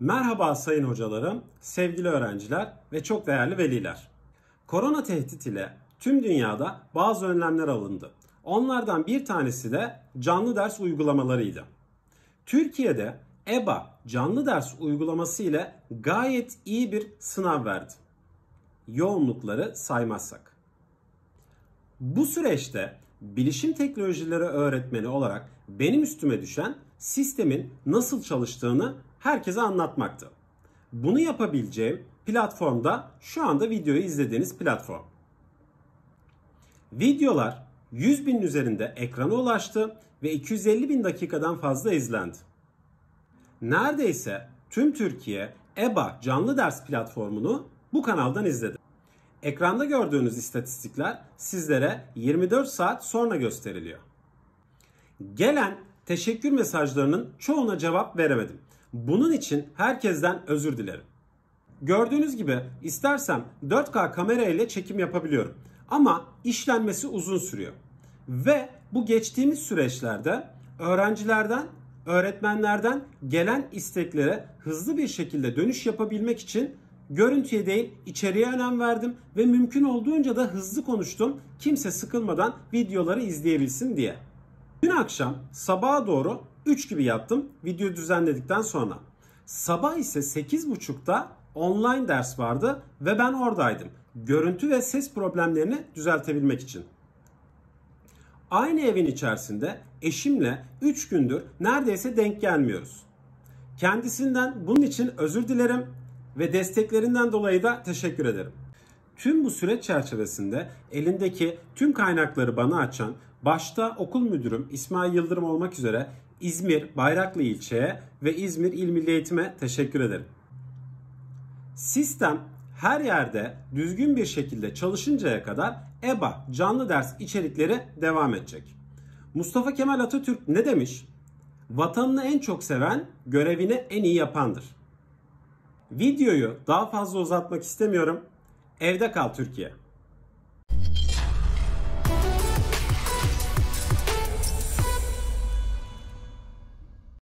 Merhaba sayın hocalarım, sevgili öğrenciler ve çok değerli veliler. Korona tehdit ile tüm dünyada bazı önlemler alındı. Onlardan bir tanesi de canlı ders uygulamalarıydı. Türkiye'de EBA canlı ders uygulaması ile gayet iyi bir sınav verdi. Yoğunlukları saymazsak. Bu süreçte bilişim teknolojileri öğretmeni olarak benim üstüme düşen sistemin nasıl çalıştığını herkese anlatmaktı. Bunu yapabileceğim platformda şu anda videoyu izlediğiniz platform. Videolar 100 bin üzerinde ekrana ulaştı ve 250 bin dakikadan fazla izlendi. Neredeyse tüm Türkiye EBA canlı ders platformunu bu kanaldan izledi. Ekranda gördüğünüz istatistikler sizlere 24 saat sonra gösteriliyor. Gelen teşekkür mesajlarının çoğuna cevap veremedim. Bunun için herkesten özür dilerim. Gördüğünüz gibi istersem 4K kamera ile çekim yapabiliyorum. Ama işlenmesi uzun sürüyor. Ve bu geçtiğimiz süreçlerde öğrencilerden, öğretmenlerden gelen isteklere hızlı bir şekilde dönüş yapabilmek için görüntüye değil içeriye önem verdim ve mümkün olduğunca da hızlı konuştum. Kimse sıkılmadan videoları izleyebilsin diye. Dün akşam sabaha doğru 3 gibi yattım video düzenledikten sonra. Sabah ise 8.30'da online ders vardı ve ben oradaydım. Görüntü ve ses problemlerini düzeltebilmek için. Aynı evin içerisinde eşimle 3 gündür neredeyse denk gelmiyoruz. Kendisinden bunun için özür dilerim ve desteklerinden dolayı da teşekkür ederim. Tüm bu süreç çerçevesinde elindeki tüm kaynakları bana açan başta okul müdürüm İsmail Yıldırım olmak üzere İzmir Bayraklı ilçeye ve İzmir İl Milli Eğitim'e teşekkür ederim. Sistem her yerde düzgün bir şekilde çalışıncaya kadar EBA canlı ders içerikleri devam edecek. Mustafa Kemal Atatürk ne demiş? Vatanını en çok seven görevini en iyi yapandır. Videoyu daha fazla uzatmak istemiyorum. Evde kal Türkiye.